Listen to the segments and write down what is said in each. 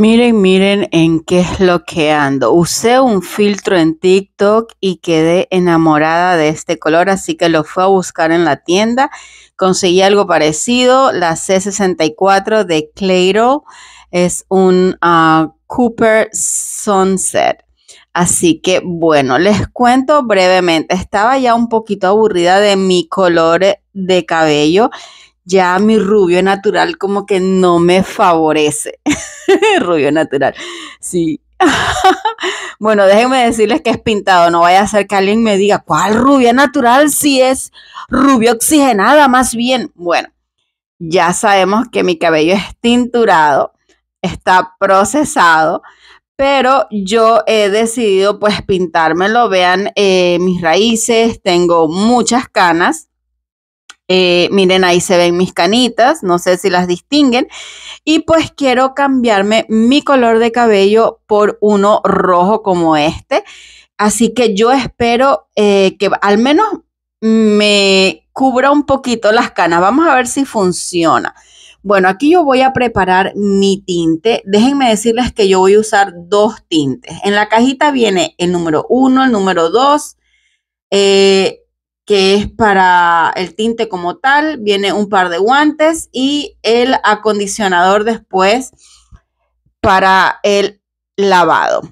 Miren, miren en qué es lo que ando. Usé un filtro en TikTok y quedé enamorada de este color, así que lo fui a buscar en la tienda. Conseguí algo parecido, la C64 de Clairo. Es un ah, Cooper Sunset. Así que bueno, les cuento brevemente. Estaba ya un poquito aburrida de mi color de cabello ya mi rubio natural como que no me favorece. rubio natural, sí. bueno, déjenme decirles que es pintado, no vaya a ser que alguien me diga, ¿cuál rubia natural? Si es rubio oxigenada, más bien. Bueno, ya sabemos que mi cabello es tinturado, está procesado, pero yo he decidido pues pintármelo, vean eh, mis raíces, tengo muchas canas eh, miren, ahí se ven mis canitas, no sé si las distinguen. Y pues quiero cambiarme mi color de cabello por uno rojo como este. Así que yo espero eh, que al menos me cubra un poquito las canas. Vamos a ver si funciona. Bueno, aquí yo voy a preparar mi tinte. Déjenme decirles que yo voy a usar dos tintes. En la cajita viene el número uno el número dos eh, que es para el tinte como tal, viene un par de guantes y el acondicionador después para el lavado.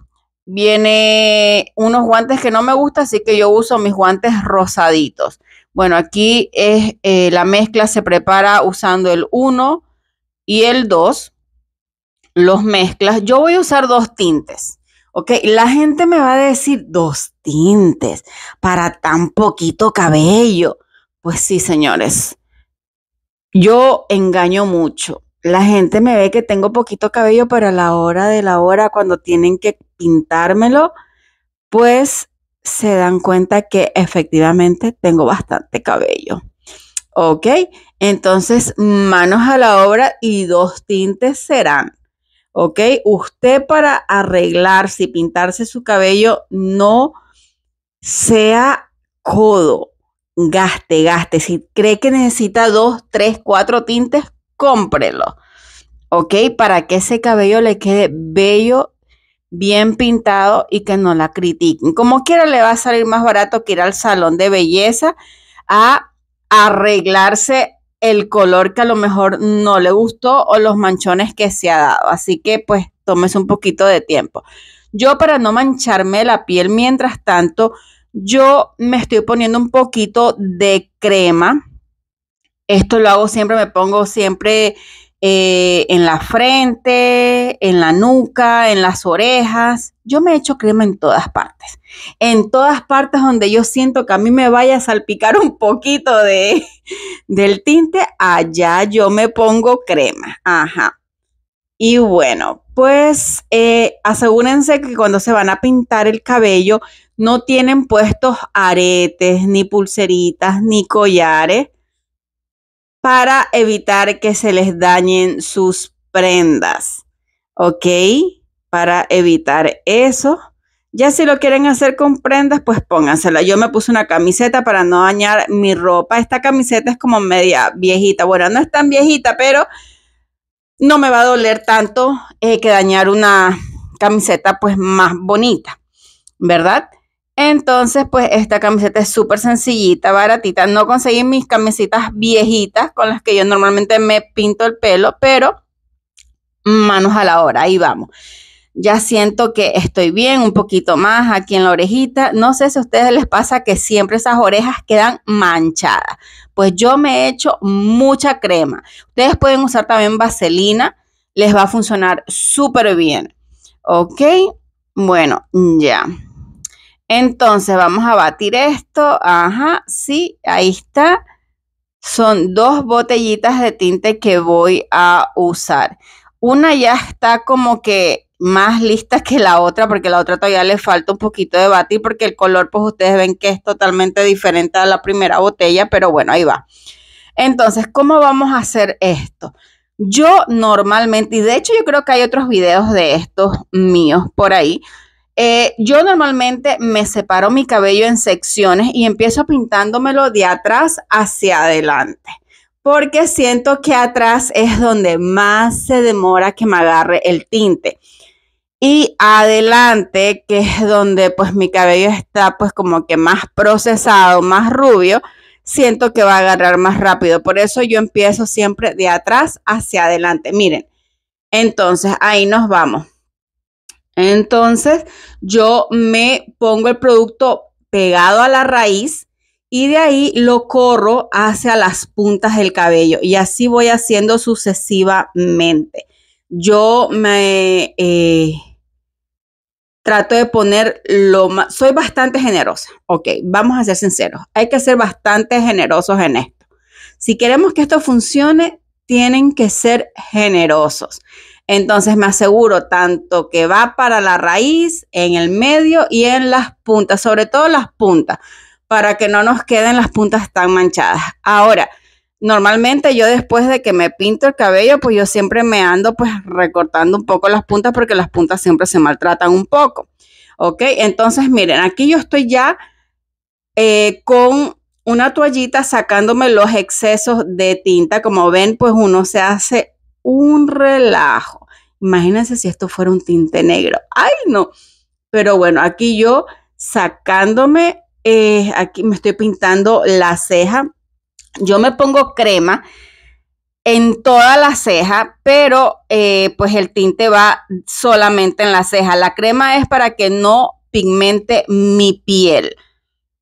Viene unos guantes que no me gusta, así que yo uso mis guantes rosaditos. Bueno, aquí es eh, la mezcla se prepara usando el 1 y el 2. Los mezclas. Yo voy a usar dos tintes. Ok, la gente me va a decir dos tintes para tan poquito cabello. Pues sí, señores, yo engaño mucho. La gente me ve que tengo poquito cabello, pero a la hora de la hora, cuando tienen que pintármelo, pues se dan cuenta que efectivamente tengo bastante cabello. ¿Ok? Entonces, manos a la obra y dos tintes serán. ¿ok? Usted para arreglarse y pintarse su cabello, no sea codo, gaste, gaste. Si cree que necesita dos, tres, cuatro tintes, cómprelo, ¿ok? Para que ese cabello le quede bello bien pintado y que no la critiquen. Como quiera le va a salir más barato que ir al salón de belleza a arreglarse el color que a lo mejor no le gustó o los manchones que se ha dado. Así que pues tómese un poquito de tiempo. Yo para no mancharme la piel, mientras tanto, yo me estoy poniendo un poquito de crema. Esto lo hago siempre, me pongo siempre eh, en la frente, en la nuca, en las orejas. Yo me echo crema en todas partes. En todas partes donde yo siento que a mí me vaya a salpicar un poquito de, del tinte, allá yo me pongo crema. Ajá. Y bueno, pues eh, asegúrense que cuando se van a pintar el cabello no tienen puestos aretes, ni pulseritas, ni collares para evitar que se les dañen sus prendas. ¿Ok? Para evitar eso. Ya si lo quieren hacer con prendas, pues póngansela. Yo me puse una camiseta para no dañar mi ropa. Esta camiseta es como media viejita. Bueno, no es tan viejita, pero no me va a doler tanto eh, que dañar una camiseta pues más bonita, ¿verdad? Entonces, pues esta camiseta es súper sencillita, baratita. No conseguí mis camisetas viejitas con las que yo normalmente me pinto el pelo, pero manos a la hora, ahí vamos. Ya siento que estoy bien, un poquito más aquí en la orejita. No sé si a ustedes les pasa que siempre esas orejas quedan manchadas. Pues yo me he hecho mucha crema. Ustedes pueden usar también vaselina, les va a funcionar súper bien. ¿Ok? Bueno, ya. Entonces vamos a batir esto. Ajá, sí, ahí está. Son dos botellitas de tinte que voy a usar. Una ya está como que más lista que la otra porque la otra todavía le falta un poquito de batir porque el color pues ustedes ven que es totalmente diferente a la primera botella, pero bueno, ahí va. Entonces, ¿cómo vamos a hacer esto? Yo normalmente, y de hecho yo creo que hay otros videos de estos míos por ahí, eh, yo normalmente me separo mi cabello en secciones y empiezo pintándomelo de atrás hacia adelante, porque siento que atrás es donde más se demora que me agarre el tinte. Y adelante, que es donde pues mi cabello está pues como que más procesado, más rubio, siento que va a agarrar más rápido. Por eso yo empiezo siempre de atrás hacia adelante. Miren, entonces ahí nos vamos. Entonces, yo me pongo el producto pegado a la raíz y de ahí lo corro hacia las puntas del cabello y así voy haciendo sucesivamente. Yo me eh, trato de poner lo más, soy bastante generosa, ok, vamos a ser sinceros, hay que ser bastante generosos en esto. Si queremos que esto funcione, tienen que ser generosos. Entonces me aseguro tanto que va para la raíz, en el medio y en las puntas, sobre todo las puntas, para que no nos queden las puntas tan manchadas. Ahora, normalmente yo después de que me pinto el cabello, pues yo siempre me ando pues recortando un poco las puntas porque las puntas siempre se maltratan un poco. ¿Ok? Entonces, miren, aquí yo estoy ya eh, con una toallita sacándome los excesos de tinta. Como ven, pues uno se hace un relajo. Imagínense si esto fuera un tinte negro. ¡Ay, no! Pero bueno, aquí yo sacándome, eh, aquí me estoy pintando la ceja. Yo me pongo crema en toda la ceja, pero eh, pues el tinte va solamente en la ceja. La crema es para que no pigmente mi piel,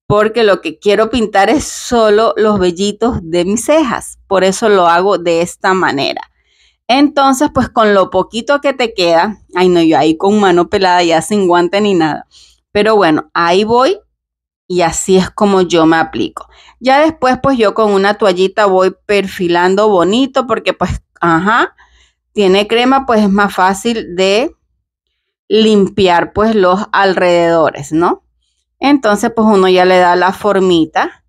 porque lo que quiero pintar es solo los vellitos de mis cejas. Por eso lo hago de esta manera. Entonces, pues con lo poquito que te queda, ay no, yo ahí con mano pelada ya sin guante ni nada. Pero bueno, ahí voy y así es como yo me aplico. Ya después, pues yo con una toallita voy perfilando bonito porque pues, ajá, tiene crema, pues es más fácil de limpiar pues los alrededores, ¿no? Entonces, pues uno ya le da la formita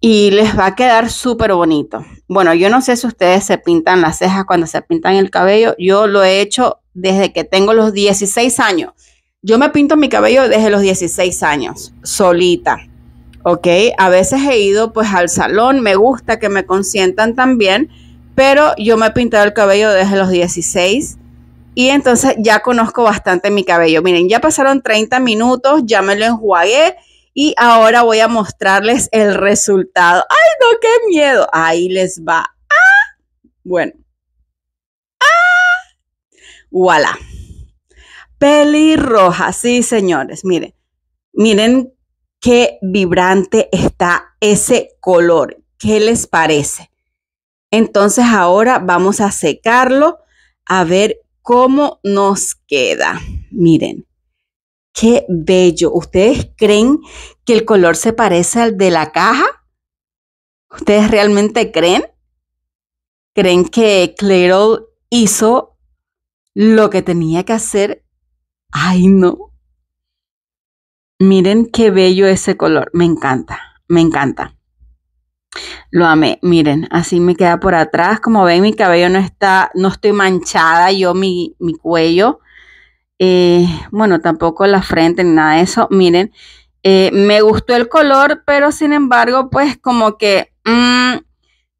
y les va a quedar súper bonito. Bueno, yo no sé si ustedes se pintan las cejas cuando se pintan el cabello. Yo lo he hecho desde que tengo los 16 años. Yo me pinto mi cabello desde los 16 años, solita. ¿Ok? A veces he ido pues al salón, me gusta que me consientan también, pero yo me he pintado el cabello desde los 16 y entonces ya conozco bastante mi cabello. Miren, ya pasaron 30 minutos, ya me lo enjuagué y ahora voy a mostrarles el resultado. ¡Ay, no, qué miedo! Ahí les va. ¡Ah! Bueno. ¡Ah! Peli roja. sí, señores. Miren, miren qué vibrante está ese color. ¿Qué les parece? Entonces ahora vamos a secarlo a ver cómo nos queda. Miren, Qué bello. ¿Ustedes creen que el color se parece al de la caja? ¿Ustedes realmente creen? ¿Creen que Claro hizo lo que tenía que hacer? Ay, no. Miren qué bello ese color. Me encanta, me encanta. Lo amé. Miren, así me queda por atrás. Como ven, mi cabello no está, no estoy manchada. Yo, mi cuello eh, bueno, tampoco la frente ni nada de eso. Miren, eh, me gustó el color, pero sin embargo, pues como que mm,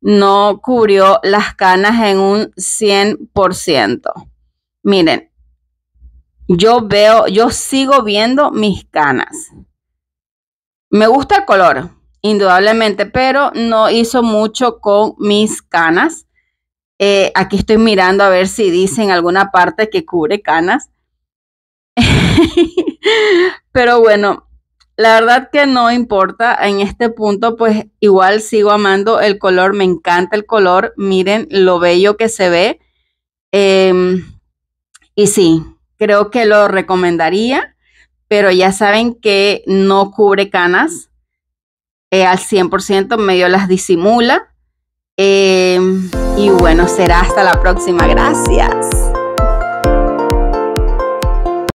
no cubrió las canas en un 100%. Miren, yo veo, yo sigo viendo mis canas. Me gusta el color, indudablemente, pero no hizo mucho con mis canas. Eh, aquí estoy mirando a ver si dice en alguna parte que cubre canas. Pero bueno, la verdad que no importa, en este punto pues igual sigo amando el color, me encanta el color, miren lo bello que se ve. Em, y sí, creo que lo recomendaría, pero ya saben que no cubre canas eh, al 100%, medio las disimula. Em, y bueno, será hasta la próxima, gracias.